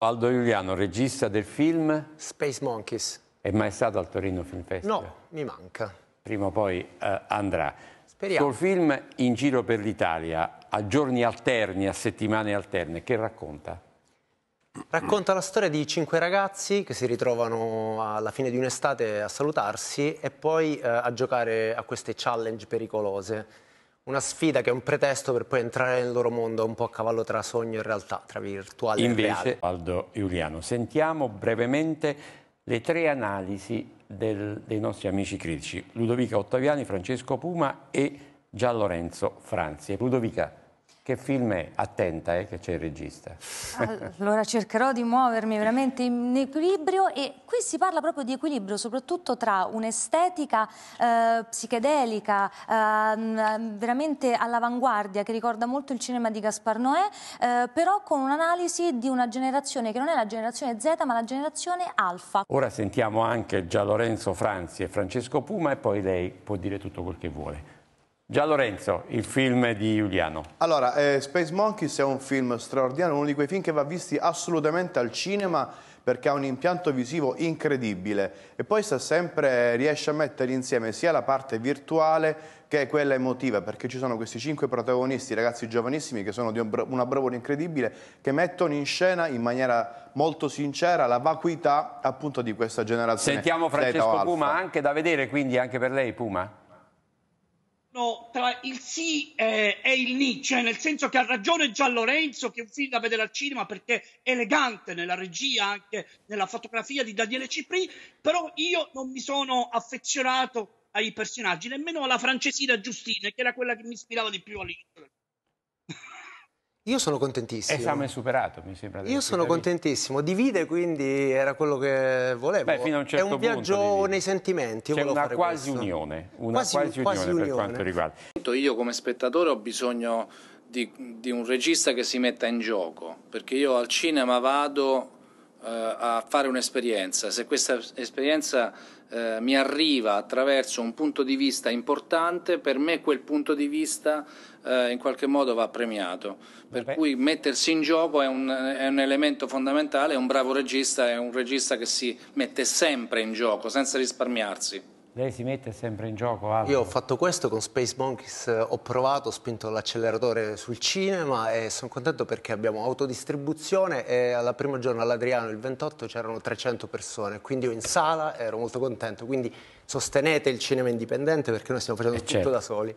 Aldo Giuliano, regista del film Space Monkeys. È mai stato al Torino Film Festival? No, mi manca. Prima o poi uh, andrà. Speriamo. Col film In giro per l'Italia, a giorni alterni, a settimane alterne, che racconta? Racconta la storia di cinque ragazzi che si ritrovano alla fine di un'estate a salutarsi e poi uh, a giocare a queste challenge pericolose una sfida che è un pretesto per poi entrare nel loro mondo un po' a cavallo tra sogno e realtà, tra virtuale Invece, e reale. Aldo Giuliano, sentiamo brevemente le tre analisi del, dei nostri amici critici, Ludovica Ottaviani, Francesco Puma e Gian Lorenzo Franzi. Ludovica, che film è? Attenta eh, che c'è il regista. Ah, allora cercherò di muovermi veramente in equilibrio e qui si parla proprio di equilibrio soprattutto tra un'estetica eh, psichedelica eh, veramente all'avanguardia che ricorda molto il cinema di Gaspar Noè eh, però con un'analisi di una generazione che non è la generazione Z ma la generazione Alfa. Ora sentiamo anche già Lorenzo Franzi e Francesco Puma e poi lei può dire tutto quel che vuole. Gian Lorenzo, il film di Giuliano. Allora, eh, Space Monkeys è un film straordinario, uno di quei film che va visti assolutamente al cinema perché ha un impianto visivo incredibile e poi sempre, riesce a mettere insieme sia la parte virtuale che quella emotiva, perché ci sono questi cinque protagonisti, ragazzi giovanissimi, che sono di una bravura incredibile, che mettono in scena in maniera molto sincera la vacuità appunto di questa generazione. Sentiamo Francesco Puma, anche da vedere quindi anche per lei Puma? tra il sì e, e il ni, cioè nel senso che ha ragione Gian Lorenzo che è un film da vedere al cinema perché è elegante nella regia, anche nella fotografia di Daniele Cipri, però io non mi sono affezionato ai personaggi, nemmeno alla francesina Giustina, che era quella che mi ispirava di più all'inizio del io sono contentissimo. Esame superato, mi sembra. Io sono contentissimo. Divide quindi era quello che volevo. Beh, fino a un certo È un viaggio nei sentimenti. C'è una quasi questo. unione, una quasi, quasi, quasi unione, unione per quanto riguarda. Io come spettatore ho bisogno di, di un regista che si metta in gioco, perché io al cinema vado eh, a fare un'esperienza, se questa esperienza eh, mi arriva attraverso un punto di vista importante, per me quel punto di vista eh, in qualche modo va premiato. Per Beh. cui mettersi in gioco è un, è un, elemento fondamentale, un bravo regista è un regista che si mette sempre in gioco, senza risparmiarsi. Lei si mette sempre in gioco. Aldo. Io ho fatto questo con Space Monkeys, eh, ho provato, ho spinto l'acceleratore sul cinema e sono contento perché abbiamo autodistribuzione e alla primo giorno all'Adriano, il 28, c'erano 300 persone, quindi io in sala ero molto contento. Quindi sostenete il cinema indipendente perché noi stiamo facendo e eh, tutto certo. da soli.